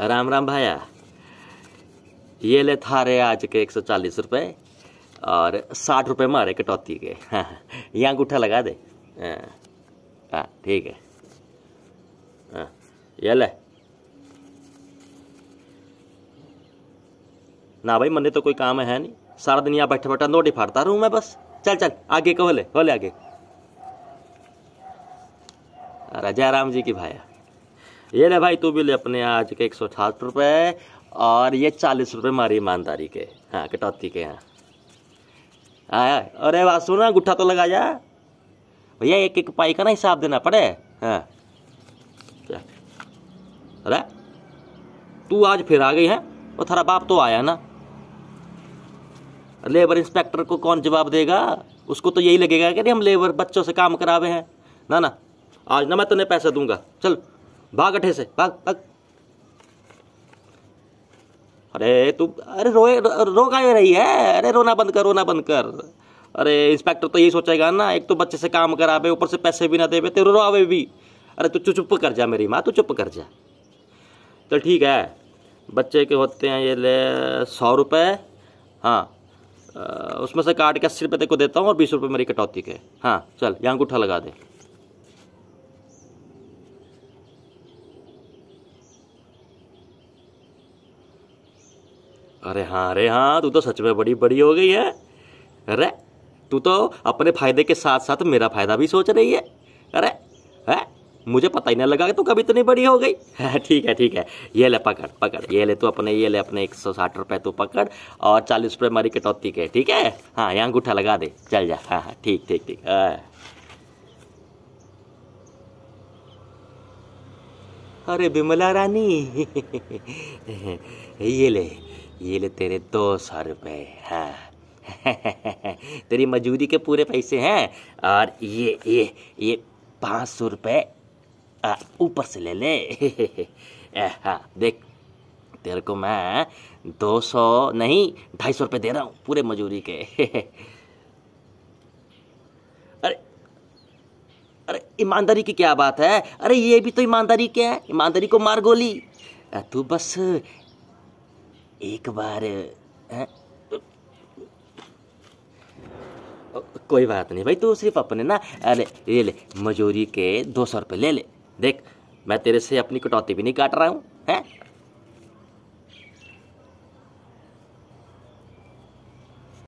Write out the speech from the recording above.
राम राम भाया ये ले था रहे आज के एक सौ चालीस रुपये और साठ रुपये मारे कटौती के हाँ यहाँ अंगूठा लगा दे हाँ, हाँ ठीक है हाँ ये ले ना भाई मैंने तो कोई काम है नहीं सारा दिन यहाँ बैठे बैठा नोट ही फाड़ता रहूँ मैं बस चल चल आगे को होले बोले आगे राजा राम जी की भाया ये ले भाई तू भी ले अपने आज के एक सौ रुपये और ये चालीस रुपये मारी ईमानदारी के हाँ कटौती के यहाँ आया हाँ, हाँ। अरे बात सुना गुट्ठा तो लगा जा भैया एक एक पाई का ना हिसाब देना पड़े हाँ अरे तू आज फिर आ गई है और थारा बाप तो आया ना लेबर इंस्पेक्टर को कौन जवाब देगा उसको तो यही लगेगा कि नहीं हम लेबर बच्चों से काम करावे हैं ना ना आज ना मैं तो पैसा दूंगा चल भाग अठे से भाग भाग अरे तू अरे रोए रो, रो का रही है अरे रोना बंद कर रोना बंद कर अरे इंस्पेक्टर तो यही सोचेगा ना एक तो बच्चे से काम करावे ऊपर से पैसे भी ना देवे तेरे रो आवे भी अरे तू चुप कर जा मेरी माँ तू चुप कर जा तो ठीक है बच्चे के होते हैं ये ले सौ रुपये हाँ उसमें से काट के अस्सी रुपये तेको को देता हूँ और बीस रुपये मेरी कटौती के हाँ चल यहाँ अंगूठा लगा दे अरे हाँ अरे हाँ तू तो सच में बड़ी बड़ी हो गई है अरे तू तो अपने फायदे के साथ साथ मेरा फायदा भी सोच रही है अरे है मुझे पता ही नहीं लगा कि तू कभी इतनी बड़ी हो गई हाँ, ठीक है ठीक है ये ले पकड़ पकड़ ये ले तू अपने ये ले अपने एक सौ साठ रुपये तू पकड़ और चालीस रुपये मारी कटौती के ठीक है हाँ यहाँ अंगूठा लगा दे चल जा हाँ हाँ ठीक ठीक ठीक हाँ। अरे बिमला रानी ये ले ये ले तेरे दो सौ रुपये हाँ तेरी मजूरी के पूरे पैसे हैं और ये ये ये पाँच सौ रुपये ऊपर से ले ले हाँ देख तेरे को मैं दो सौ नहीं ढाई सौ रुपये दे रहा हूँ पूरे मजूरी के अरे अरे ईमानदारी की क्या बात है अरे ये भी तो ईमानदारी क्या है ईमानदारी को मार गोली तू बस एक बार है? कोई बात नहीं भाई तू सिर्फ अपने ना अरे ले ले मजूरी के दो सौ रुपये ले ले देख मैं तेरे से अपनी कटौती भी नहीं काट रहा हूँ हैं